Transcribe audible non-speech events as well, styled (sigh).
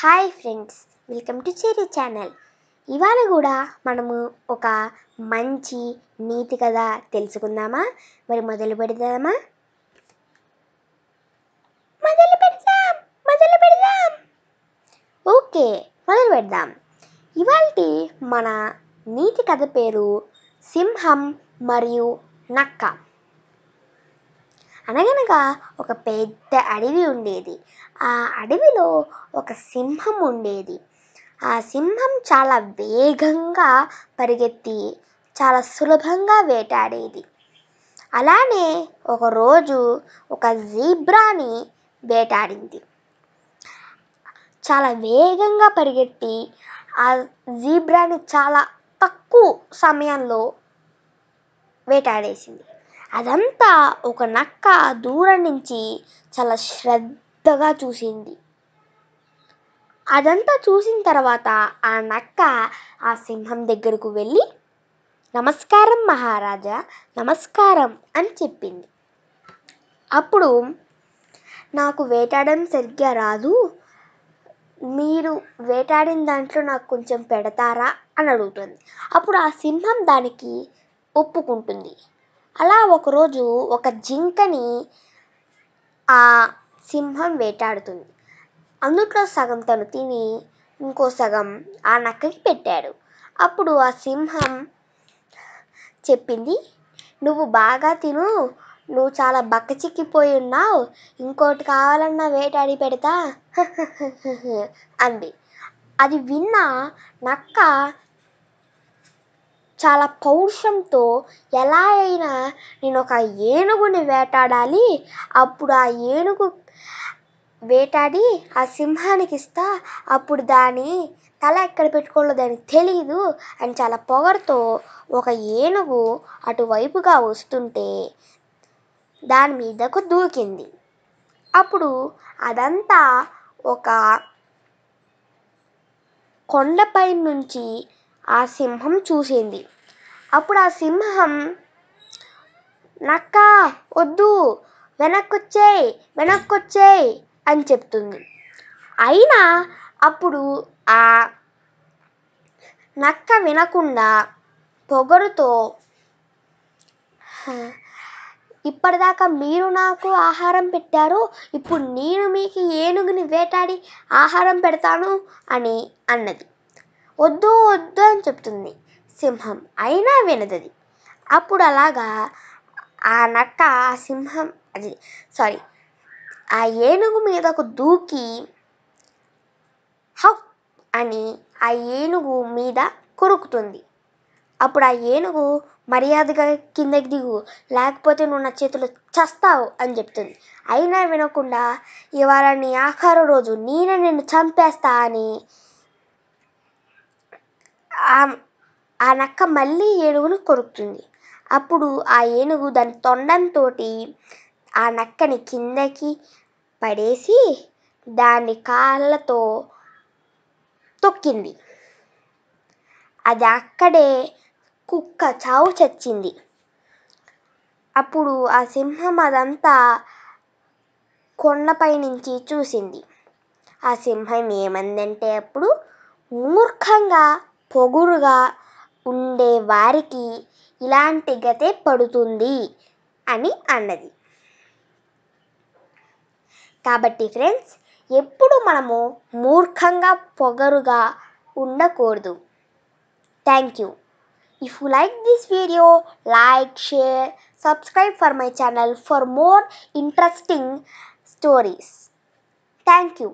hi friends welcome to చేరీ channel ఇవాళ కూడా మనము ఒక మంచి నీతి కథ తెలుసుకుందామా మరి మొదలు పెడదామా మొదలు పెడదాం మొదలు పెడదాం ఓకే మొదలు పెడదాం ఇవాళ మన నీతి కథ పేరు సింహం మరియు నక్క అనగనగా ఒక పెద్ద అడవి ఉండేది ఆ అడవిలో ఒక సింహం ఉండేది ఆ సింహం చాలా వేగంగా పరిగెత్తి చాలా సులభంగా వేటాడేది అలానే ఒకరోజు ఒక జీబ్రాని వేటాడింది చాలా వేగంగా పరిగెత్తి ఆ జీబ్రాని చాలా తక్కువ సమయంలో వేటాడేసింది అదంతా ఒక నక్క దూరం నుంచి చాలా శ్రద్ధగా చూసింది అదంతా చూసిన తర్వాత ఆ నక్క ఆ సింహం దగ్గరకు వెళ్ళి నమస్కారం మహారాజా నమస్కారం అని చెప్పింది అప్పుడు నాకు వేటాడడం సరిగ్గా రాదు మీరు వేటాడిన దాంట్లో నాకు కొంచెం పెడతారా అని అడుగుతుంది అప్పుడు ఆ సింహం దానికి ఒప్పుకుంటుంది అలా ఒకరోజు ఒక జింకని ఆ సింహం వేటాడుతుంది అందుట్లో సగం తను తిని ఇంకో సగం ఆ నక్కకి పెట్టాడు అప్పుడు ఆ సింహం చెప్పింది నువ్వు బాగా తిను నువ్వు చాలా బక్కచిక్కిపోయి ఉన్నావు ఇంకోటి కావాలన్నా వేటాడి పెడతా (laughs) అంది అది విన్న నక్క చాలా పౌరుషంతో ఎలా అయినా నేను ఒక ఏనుగుని వేటాడాలి అప్పుడు ఆ ఏనుగు వేటాడి ఆ సింహానికి ఇస్తా అప్పుడు దాని తల ఎక్కడ పెట్టుకోలేదు దానికి తెలియదు అని చాలా పొగరుతో ఒక ఏనుగు అటువైపుగా వస్తుంటే దాని మీదకు దూకింది అప్పుడు అదంతా ఒక కొండపై నుంచి ఆ సింహం చూసింది అప్పుడు ఆ సింహం నక్క వద్దు వెనక్కొచ్చేయ్ వెనక్కొచ్చేయ్ అని చెప్తుంది అయినా అప్పుడు ఆ నక్క వినకుండా పొగరుతో ఇప్పటిదాకా మీరు నాకు ఆహారం పెట్టారు ఇప్పుడు నేను మీకు ఏనుగుని వేటాడి ఆహారం పెడతాను అని అన్నది వద్దు వద్దు అని చెప్తుంది సింహం అయినా వినదది అప్పుడు అలాగా ఆ నక్క ఆ సింహం అది సారీ ఆ ఏనుగు మీదకు దూకి హౌ అని ఆ ఏనుగు మీద కొరుకుతుంది అప్పుడు ఆ ఏనుగు మర్యాదగా కిందకి దిగు లేకపోతే నువ్వు నా చేతిలో చస్తావు అని చెప్తుంది అయినా వినకుండా ఇవాళ నీ ఆఖరు రోజు నేనే నిన్ను చంపేస్తా అని ఆ నక్క మళ్ళీ ఏనుగును కొరుకుతుంది అప్పుడు ఆ ఏనుగు దాని తొండంతో ఆ నక్కని కిందకి పడేసి దాన్ని కాళ్ళతో తొక్కింది అది అక్కడే కుక్క చావు చచ్చింది అప్పుడు ఆ సింహం అదంతా కొండపై నుంచి చూసింది ఆ సింహం ఏమందంటే అప్పుడు మూర్ఖంగా పొగరుగా ఉండే వారికి ఇలాంటి గతే పడుతుంది అని అన్నది కాబట్టి ఫ్రెండ్స్ ఎప్పుడు మనము మూర్ఖంగా పొగరుగా ఉండకూడదు thank you if you like this video like share subscribe for my channel for more interesting stories thank you